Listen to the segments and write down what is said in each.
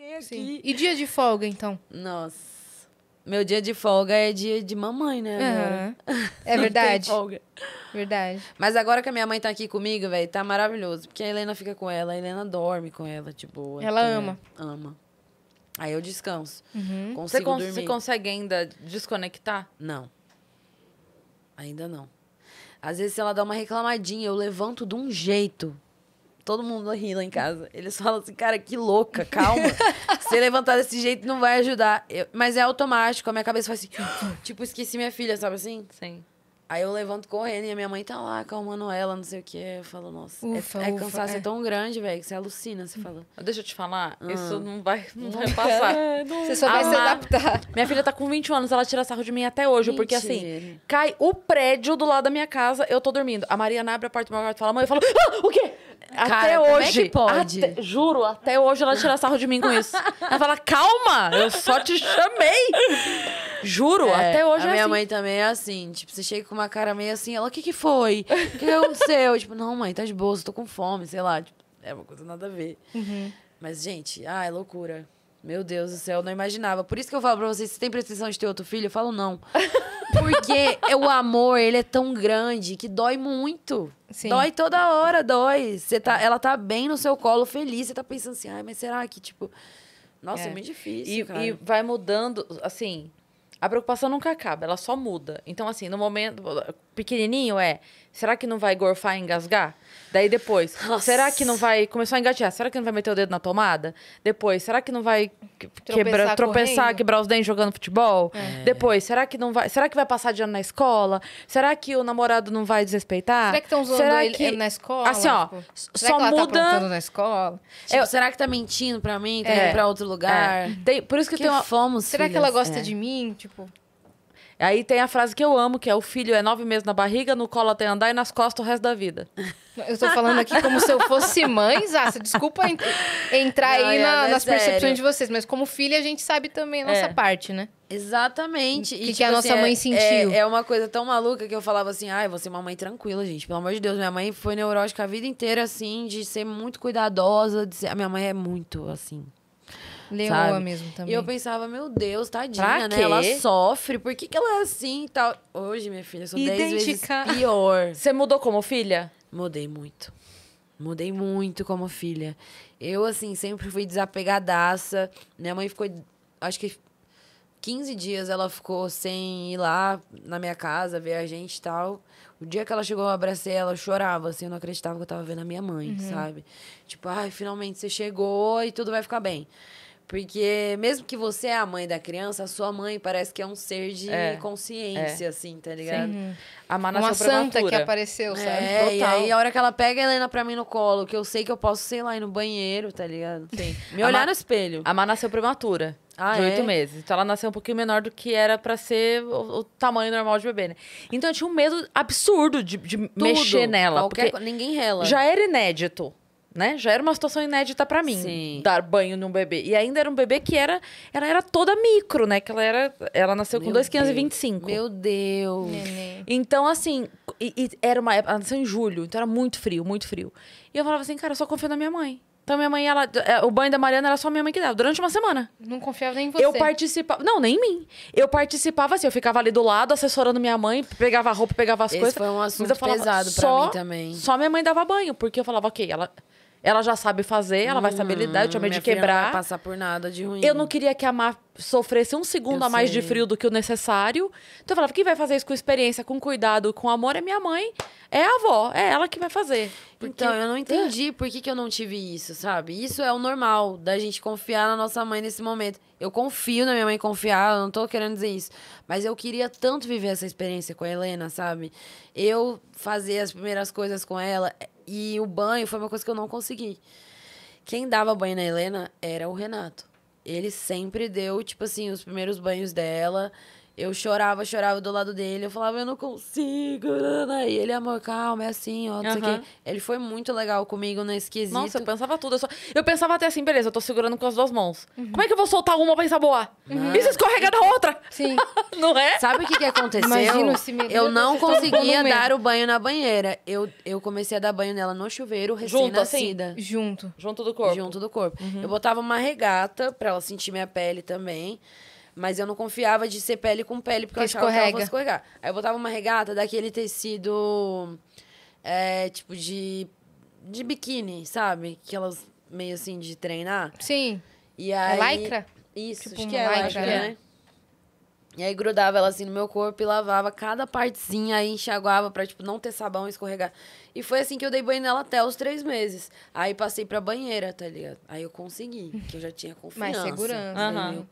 fiquei aqui. Sim. E dia de folga, então? Nossa. Meu dia de folga é dia de mamãe, né? Uhum. É verdade. folga. Verdade. Mas agora que a minha mãe tá aqui comigo, velho, tá maravilhoso. Porque a Helena fica com ela, a Helena dorme com ela, tipo. Ela ama. Ama. Aí eu descanso. Uhum. Consigo você cons dormir. Você consegue ainda desconectar? Não. Ainda não. Às vezes, se ela dá uma reclamadinha, eu levanto de um jeito todo mundo ri lá em casa. Eles falam assim, cara, que louca, calma. Se levantar desse jeito não vai ajudar. Eu, mas é automático, a minha cabeça faz assim, tipo, esqueci minha filha, sabe assim? Sim. Aí eu levanto correndo e a minha mãe tá lá acalmando ela, não sei o que. Eu falo, nossa, é, ufa, é, é ufa, cansaço é. é. tão grande, velho, que você alucina, você fala. Deixa eu te falar, ah. isso não vai, não vai passar. não. Você só vai se adaptar. Minha filha tá com 21 anos, ela tira sarro de mim até hoje, Mentira. porque assim, cai o prédio do lado da minha casa, eu tô dormindo. A Mariana abre a porta do meu quarto e fala, mãe, eu falo, ah, o quê? Cara, até é hoje. É pode? Até, juro, até hoje ela tira sarro de mim com isso. Ela fala, calma, eu só te chamei. Juro, é, até hoje a é minha assim. mãe também é assim. Tipo, você chega com uma cara meio assim, ela, o que que foi? O que, que aconteceu? tipo, não, mãe, tá de boa, tô com fome, sei lá. Tipo, é uma coisa nada a ver. Uhum. Mas, gente, ah, é loucura. Meu Deus do céu, eu não imaginava. Por isso que eu falo pra vocês, se tem pretensão de ter outro filho, eu falo não. Porque o amor, ele é tão grande que dói muito. Sim. Dói toda hora, dói. Você tá, ela tá bem no seu colo, feliz. Você tá pensando assim, ai, mas será que, tipo... Nossa, é, é muito difícil, e, e vai mudando, assim a preocupação nunca acaba, ela só muda. Então, assim, no momento pequenininho é, será que não vai gorfar e engasgar? Daí depois, Nossa. será que não vai começar a engatear? Será que não vai meter o dedo na tomada? Depois, será que não vai tropeçar, quebra, tropeçar quebrar os dentes jogando futebol? É. Depois, será que não vai, será que vai passar de ano na escola? Será que o namorado não vai desrespeitar? Será que estão usando será ele, que... ele na escola? Assim, ó, tipo, só tá muda tá na escola. Tipo, eu... será que tá mentindo para mim, tá é. indo para outro lugar? É. Tem... por isso que, que eu tenho uma... fomos, Será filhas? que ela gosta é. de mim? Tipo, tipo. Aí tem a frase que eu amo, que é o filho é nove meses na barriga, no colo até andar e nas costas o resto da vida. Eu tô falando aqui como se eu fosse mãe, Zassa. Desculpa ent entrar não, aí é, na, é nas percepções de vocês, mas como filha a gente sabe também a nossa é. parte, né? Exatamente. O que, tipo, que, a nossa assim, mãe é, sentiu. É, é, uma coisa tão maluca que eu falava assim, ai, ah, você é uma mãe tranquila, gente. Pelo amor de Deus, minha mãe foi neurótica a vida inteira, assim, de ser muito cuidadosa. De ser... A minha mãe é muito, assim, Leoa sabe? mesmo também. E eu pensava, meu Deus, tadinha, pra né? Quê? Ela sofre, por que, que ela é assim e tal? Hoje, minha filha, eu sou Idêntica. 10 vezes pior. Você mudou como filha? Mudei muito. Mudei muito como filha. Eu, assim, sempre fui desapegadaça. Minha mãe ficou, acho que 15 dias ela ficou sem ir lá na minha casa ver a gente e tal. O dia que ela chegou, eu abracei ela, eu chorava, assim, eu não acreditava que eu tava vendo a minha mãe, uhum. sabe? Tipo, ai, ah, finalmente você chegou e tudo vai ficar bem. Porque mesmo que você é a mãe da criança, a sua mãe parece que é um ser de é, é. consciência, é. assim, tá ligado? Sim. Uhum. A Uma santa que apareceu, é, sabe? É, Total. E aí a hora que ela pega a Helena pra mim no colo, que eu sei que eu posso, sei lá, ir no banheiro, tá ligado? Sim. Me olhar no espelho. A Má nasceu prematura. Ah, de oito é? meses. Então ela nasceu um pouquinho menor do que era para ser o, o, tamanho normal de bebê, né? Então eu tinha um medo absurdo de, de mexer nela. Qualquer... porque ninguém rela. Já era inédito né? Já era uma situação inédita para mim, Sim. dar banho num bebê. E ainda era um bebê que era, ela era toda micro, né? Que ela era, ela nasceu com 2,525. Meu Deus. Nenê. Então assim, e, e era uma ela nasceu em julho, então era muito frio, muito frio. E eu falava assim, cara, eu só confio na minha mãe. Então minha mãe, ela, é, o banho da Mariana era só minha mãe que dava, durante uma semana. Não confiava nem em você. Eu participava, não, nem em mim. Eu participava assim, eu ficava ali do lado, assessorando minha mãe, pegava a roupa, pegava as Esse coisas. foi um assunto falava, pesado para só, mim também. Só minha mãe dava banho, porque eu falava, ok, ela ela já sabe fazer, ela vai saber lidar, eu tinha hum, medo de quebrar. Não vai passar por nada de ruim. Eu não queria que a Má sofresse um segundo eu a mais sei. de frio do que o necessário. Então eu falava, quem vai fazer isso com experiência, com cuidado, com amor é minha mãe, é a avó, é ela que vai fazer. Porque... Então, eu não é. entendi por que, que eu não tive isso, sabe? Isso é o normal da gente confiar na nossa mãe nesse momento. Eu confio na minha mãe confiar, eu não tô querendo dizer isso. Mas eu queria tanto viver essa experiência com a Helena, sabe? Eu fazer as primeiras coisas com ela e o banho foi uma coisa que eu não consegui. Quem dava banho na Helena era o Renato. Ele sempre deu, tipo assim, os primeiros banhos dela. Eu chorava, chorava do lado dele. Eu falava, eu não consigo. E ele, amor, calma, é assim, ó. Não uhum. Ele foi muito legal comigo no esquisito. Nossa, eu pensava tudo. Eu, só... eu pensava até assim, beleza, eu tô segurando com as duas mãos. Uhum. Como é que eu vou soltar uma pra ensaboar? Uhum. E se escorregar na outra? Sim. não é? Sabe o que, que aconteceu? Imagino, esse me... Eu não conseguia dar o banho na banheira. Eu, eu comecei a dar banho nela no chuveiro, recém-nascida. Assim, junto. Junto do corpo. Junto do corpo. Uhum. Eu botava uma regata pra ela sentir minha pele também. Mas eu não confiava de ser pele com pele, porque que eu achava escorrega. que ela fosse escorregar. Aí eu botava uma regata daquele tecido, é, tipo, de, de biquíni, sabe? Que elas meio assim de treinar. Sim. E é aí... É lycra? Isso, tipo acho que é lycra, né? né? E aí grudava ela assim no meu corpo e lavava cada partezinha, aí enxaguava pra, tipo, não ter sabão e escorregar. E foi assim que eu dei banho nela até os três meses. Aí passei pra banheira, tá ligado? Aí eu consegui, que eu já tinha confiança. Mais segurança. Uhum.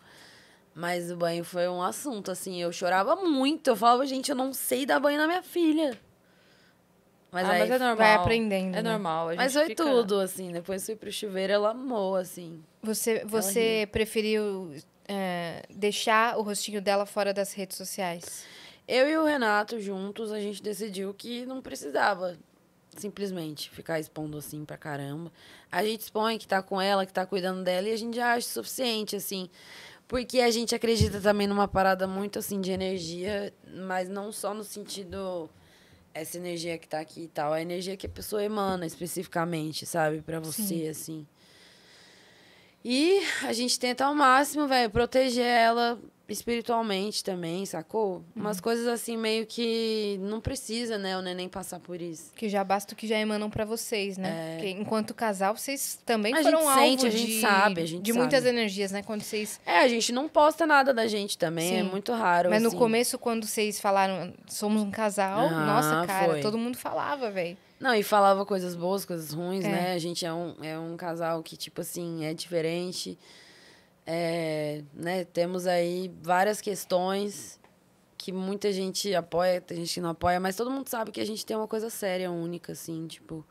Mas o banho foi um assunto, assim. Eu chorava muito. Eu falava, gente, eu não sei dar banho na minha filha. Mas, ah, aí mas é normal. Vai aprendendo. É né? normal. mas foi fica... tudo, assim. Depois fui pro chuveiro, ela amou, assim. Você, você preferiu é, deixar o rostinho dela fora das redes sociais? Eu e o Renato, juntos, a gente decidiu que não precisava simplesmente ficar expondo assim pra caramba. A gente expõe que tá com ela, que tá cuidando dela, e a gente já acha suficiente, assim. Porque a gente acredita também numa parada muito assim de energia, mas não só no sentido essa energia que tá aqui e tal, a energia que a pessoa emana especificamente, sabe, para você Sim. assim. E a gente tenta ao máximo, velho, proteger ela, espiritualmente também, sacou? Uhum. Umas coisas assim meio que não precisa, né, o neném passar por isso. Que já basta o que já emanam para vocês, né? É... Porque enquanto casal, vocês também a foram gente alvo a gente de, sabe, a gente de sabe. muitas energias, né, quando vocês É, a gente não posta nada da gente também, é Sim. é muito raro Mas assim. no começo quando vocês falaram somos um casal, ah, nossa, cara, foi. todo mundo falava, velho. Não, e falava coisas boas, coisas ruins, é. né? A gente é um, é um casal que, tipo assim, é diferente. É, né, temos aí várias questões que muita gente apoia, tem gente que não apoia, mas todo mundo sabe que a gente tem uma coisa séria, única, assim, tipo.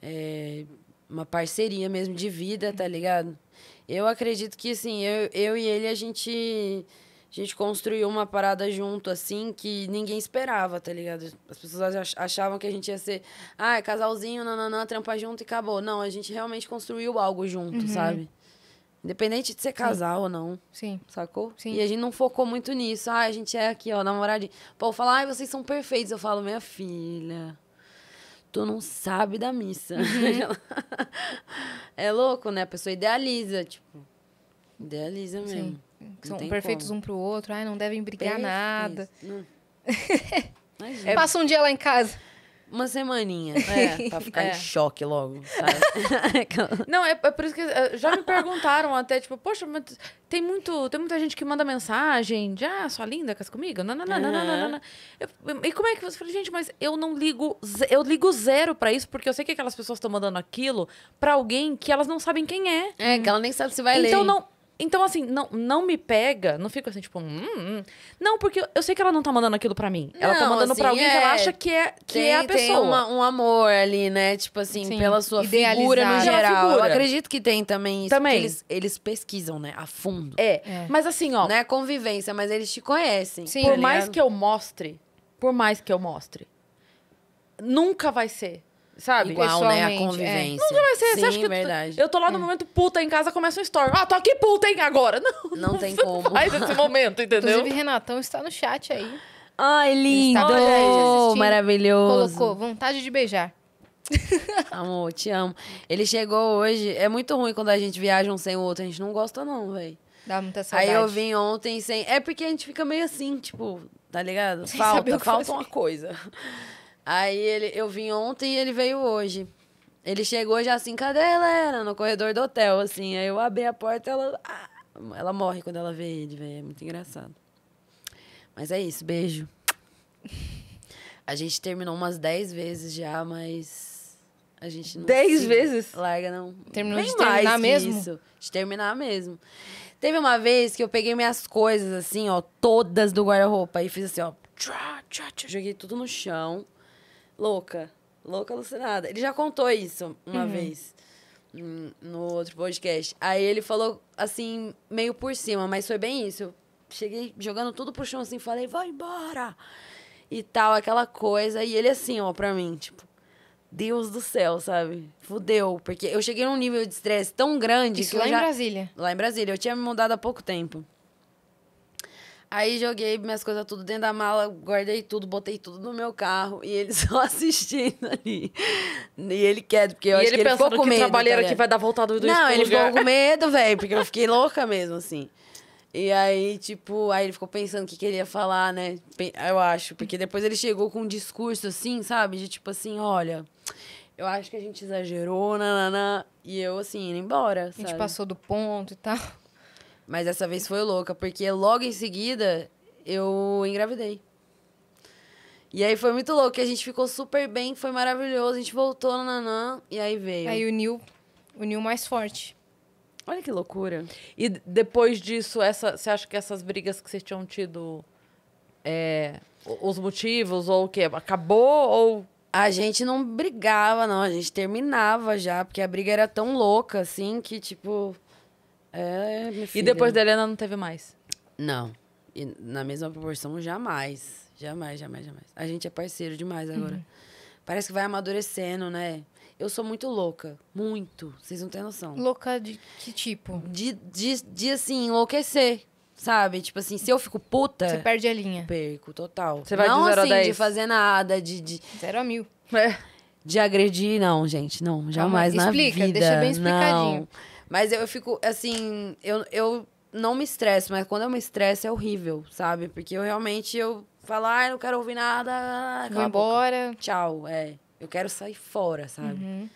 É, uma parceria mesmo de vida, tá ligado? Eu acredito que, assim, eu, eu e ele, a gente. A gente construiu uma parada junto, assim, que ninguém esperava, tá ligado? As pessoas achavam que a gente ia ser, ah, é casalzinho, nananã, trampa junto e acabou. Não, a gente realmente construiu algo junto, uhum. sabe? Independente de ser casal Sim. ou não. Sim. Sacou? Sim. E a gente não focou muito nisso. Ah, a gente é aqui, ó, namoradinho. O falar, fala, ai, vocês são perfeitos. Eu falo, minha filha, tu não sabe da missa. Uhum. é louco, né? A pessoa idealiza, tipo. Idealiza mesmo. Sim. São perfeitos como. um pro outro. Ai, não devem brigar Perfeito. nada. Não. é... Passa um dia lá em casa. Uma semaninha. É, pra ficar é. em choque logo. não, é, é, por isso que é, já me perguntaram até, tipo, poxa, mas tem, muito, tem muita gente que manda mensagem de, ah, sua linda, casa comigo? Não, não, não, não, não, não, E como é que você fala, gente, mas eu não ligo, eu ligo zero pra isso, porque eu sei que aquelas pessoas estão mandando aquilo pra alguém que elas não sabem quem é. É, que ela nem sabe se vai então, ler. Então não, então, assim, não, não me pega, não fico assim, tipo, hum, hum. Não, porque eu sei que ela não tá mandando aquilo para mim. Ela tá não, tá mandando assim, pra alguém é... que ela é. acha que é, que tem, é a pessoa. Tem uma, um amor ali, né? Tipo assim, Sim. pela sua Idealizar. figura no geral. Figura. Eu acredito que tem também isso. Também. Eles, eles pesquisam, né? A fundo. É. é. Mas assim, ó. Não é convivência, mas eles te conhecem. Sim, por tá mais que eu mostre, por mais que eu mostre, nunca vai ser sabe? Igual, né? A é. convivência. É. Não vai ser. Sim, você acha que verdade. Eu tô lá no é. momento puta em casa, começa um story. Ah, tô aqui puta, hein, agora. Não, não, não tem como. Faz esse momento, entendeu? Inclusive, Renatão está no chat aí. Ai, lindo! Maravilhoso. Colocou vontade de beijar. Amor, te amo. Ele chegou hoje. É muito ruim quando a gente viaja um sem o outro. A gente não gosta, não, velho. Dá muita saudade. Aí eu vim ontem sem. É porque a gente fica meio assim, tipo, tá ligado? Falta, falta uma coisa. Aí ele, eu vim ontem e ele veio hoje. Ele chegou já assim, cadê ela? Era no corredor do hotel, assim. Aí eu abri a porta ela. Ah, ela morre quando ela vê ele, velho. É muito engraçado. Mas é isso, beijo. A gente terminou umas 10 vezes já, mas. A gente não. 10 vezes? Larga, não. Terminou Nem de terminar mesmo? Isso, de terminar mesmo. Teve uma vez que eu peguei minhas coisas, assim, ó, todas do guarda-roupa, e fiz assim, ó. Tchá, tchá, tchá, joguei tudo no chão louca. Louca, alucinada. Ele já contou isso uma uhum. vez hum, no outro podcast. Aí ele falou assim, meio por cima, mas foi bem isso. Eu cheguei jogando tudo pro chão assim, falei, vai embora! E tal, aquela coisa. E ele assim, ó, pra mim, tipo, Deus do céu, sabe? Fudeu. Porque eu cheguei num nível de estresse tão grande. Isso que lá já... em Brasília. Lá em Brasília. Eu tinha me mudado há pouco tempo. Aí joguei minhas coisas tudo dentro da mala, guardei tudo, botei tudo no meu carro e ele só assistindo ali. E ele quer, porque eu e acho ele que ele ficou com medo. que trabalheira tá que vai dar voltada do Não, ele lugar. ficou com medo, velho, porque eu fiquei louca mesmo, assim. E aí, tipo, aí ele ficou pensando o que queria falar, né? Eu acho, porque depois ele chegou com um discurso assim, sabe? De tipo assim, olha, eu acho que a gente exagerou, nananã. E eu, assim, indo embora, sabe? A gente passou do ponto e tal. Mas dessa vez foi louca, porque logo em seguida eu engravidei. E aí foi muito louco, a gente ficou super bem, foi maravilhoso, a gente voltou no Nanã e aí veio. Aí uniu, uniu mais forte. Olha que loucura. E depois disso, essa, você acha que essas brigas que vocês tinham tido, é, os motivos ou o quê? Acabou ou a gente não brigava, não. A gente terminava já, porque a briga era tão louca, assim, que, tipo, é, minha filha. E depois da Helena não teve mais? Não. E na mesma proporção, jamais. Jamais, jamais, jamais. A gente é parceiro demais uhum. agora. Uhum. Parece que vai amadurecendo, né? Eu sou muito louca. Muito. Vocês não têm noção. Louca de que tipo? De, de, de assim, enlouquecer. Sabe? Tipo assim, se eu fico puta. Você perde a linha. Perco, total. Você vai não, assim, de 0 assim, a 10. de fazer nada, de. de... Zero a mil. É. De agredir, não, gente. Não, jamais Calma, na explica, vida. Explica, deixa bem explicadinho. Não. Mas eu fico, assim, eu, eu não me estresso, mas quando eu me estresse é horrível, sabe? Porque eu realmente, eu falo, ah, não quero ouvir nada. Vou embora. Boca. Tchau, é. Eu quero sair fora, sabe? Uhum.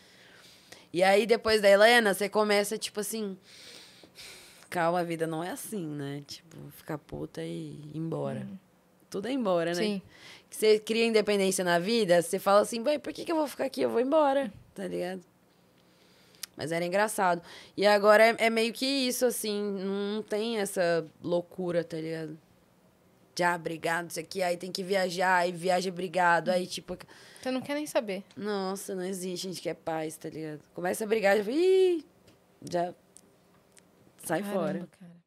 E aí, depois da Helena, você começa, tipo assim... Calma, a vida não é assim, né? Tipo, ficar puta e ir embora. Uhum. Tudo é embora, né? Sim. Que você cria independência na vida, você fala assim, vai, por que, que eu vou ficar aqui? Eu vou embora, tá ligado? Mas era engraçado. E agora é, é meio que isso, assim. Não tem essa loucura, tá ligado? de ah, isso aqui, aí tem que viajar, aí viaja obrigado aí tipo. Você não quer nem saber. Nossa, não existe, a gente quer é paz, tá ligado? Começa a brigar, já. Ih, já sai Caramba, fora. Cara.